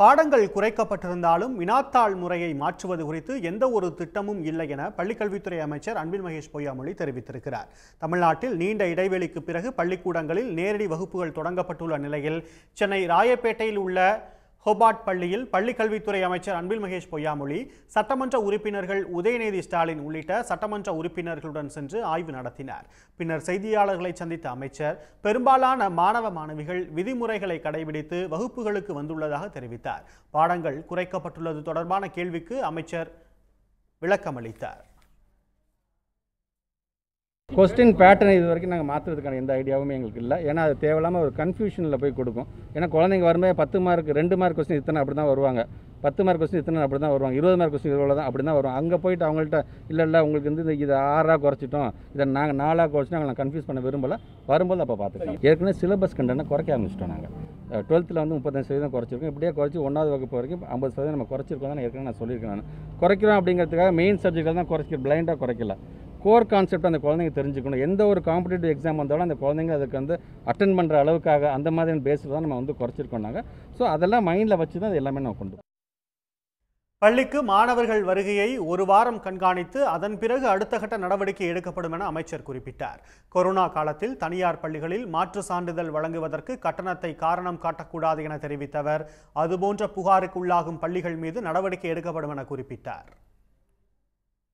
பாடங்கள் குறைக்கப்பட்டிருந்தாலும் வினாத்தாள் முறையை மாற்றுவது குறித்து எந்த ஒரு திட்டமும் இல்லை என பள்ளிக்கல்வித்துறை அமைச்சர் அன்பில் மகேஷ் பொய்யாமொழி தெரிவித்திருக்கிறார் தமிழ்நாட்டில் நீண்ட இடைவெளிக்கு பிறகு பள்ளிக்கூடங்களில் நேரடி வகுப்புகள் தொடங்கப்பட்டுள்ள நிலையில் சென்னை ராயப்பேட்டையில் உள்ள ஹொபார்ட் பள்ளியில் பள்ளிக்கல்வித்துறை அமைச்சர் அன்பில் மகேஷ் பொய்யாமொழி சட்டமன்ற உறுப்பினர்கள் உதயநிதி ஸ்டாலின் உள்ளிட்ட சட்டமன்ற உறுப்பினர்களுடன் சென்று ஆய்வு நடத்தினார் பின்னர் செய்தியாளர்களை சந்தித்த அமைச்சர் பெரும்பாலான மாணவ மாணவிகள் விதிமுறைகளை கடைபிடித்து வகுப்புகளுக்கு வந்துள்ளதாக தெரிவித்தார் பாடங்கள் குறைக்கப்பட்டுள்ளது தொடர்பான கேள்விக்கு அமைச்சர் விளக்கமளித்தார் கொஸ்டின் பேட்டர்ன் இது வரைக்கும் நாங்கள் மாற்றுறதுக்கான எந்த ஐடியாவும் எங்களுக்கு இல்லை ஏன்னா அது தேவையில்லாமல் ஒரு கன்ஃபியூஷனில் போய் கொடுக்கும் ஏன்னா குழந்தைங்க வரும்போது பத்து மார்க் ரெண்டு மார்க் கொஸ்டின் இத்தனை அப்படி தான் வருவாங்க பத்து மார்க் கொஸ்டின் இத்தனை அப்படி தான் வருவாங்க இருபது மார்க் கொஸ்டின் இவ்வளோ தான் அப்படி தான் வரும் அங்கே போயிட்டு அவங்கள்ட்ட இல்லை இல்லை உங்களுக்கு வந்து இந்த இதை ஆறாக குறைச்சிட்டோம் இதை நாங்கள் நாலாக குறைச்சிட்டோம் நாங்கள் கன்ஃபியூஸ் பண்ண விரும்பலை வரும்போது அப்போ பார்த்துக்கலாம் ஏற்கனவே சிலபஸ் கண்டனை குறைக்க ஆரம்பிச்சிட்டோம் நாங்கள் டுவெல்த்தில் வந்து முப்பத்தஞ்சு சதவீதம் குறைச்சிருக்கோம் இப்படியே குறைச்சி ஒன்றாவது வகுப்பு வரைக்கும் ஐம்பது சதவீதம் நம்ம குறைச்சிருக்கோம் தான் ஏற்கனவே நான் சொல்லியிருக்கேன் நான் குறைக்கிறோம் அப்படிங்கிறதுக்காக மெயின் சப்ஜெக்ட்டில் தான் குறைக்க பிளைண்டாக குறைக்கல கோர் கான்செப்ட் அந்த குழந்தைங்க தெரிஞ்சுக்கணும் எந்த ஒரு காம்படிட்டிவ் எக்ஸாம் வந்தாலும் அந்த குழந்தைங்க அதுக்கு வந்து அட்டன் பண்ணுற அளவுக்காக அந்த மாதிரியான பேஸில் தான் நம்ம வந்து குறைச்சிருக்கோம் நாங்கள் ஸோ அதெல்லாம் மைண்டில் வச்சு தான் அது எல்லாமே நம்ம கொண்டு பள்ளிக்கு மாணவர்கள் வருகையை ஒரு வாரம் கண்காணித்து அதன் பிறகு அடுத்த கட்ட நடவடிக்கை எடுக்கப்படும் என அமைச்சர் குறிப்பிட்டார் கொரோனா காலத்தில் தனியார் பள்ளிகளில் மாற்று சான்றிதழ் வழங்குவதற்கு கட்டணத்தை காரணம் காட்டக்கூடாது என தெரிவித்தவர் அதுபோன்ற புகாருக்கு உள்ளாகும் பள்ளிகள் மீது நடவடிக்கை எடுக்கப்படும் என குறிப்பிட்டார்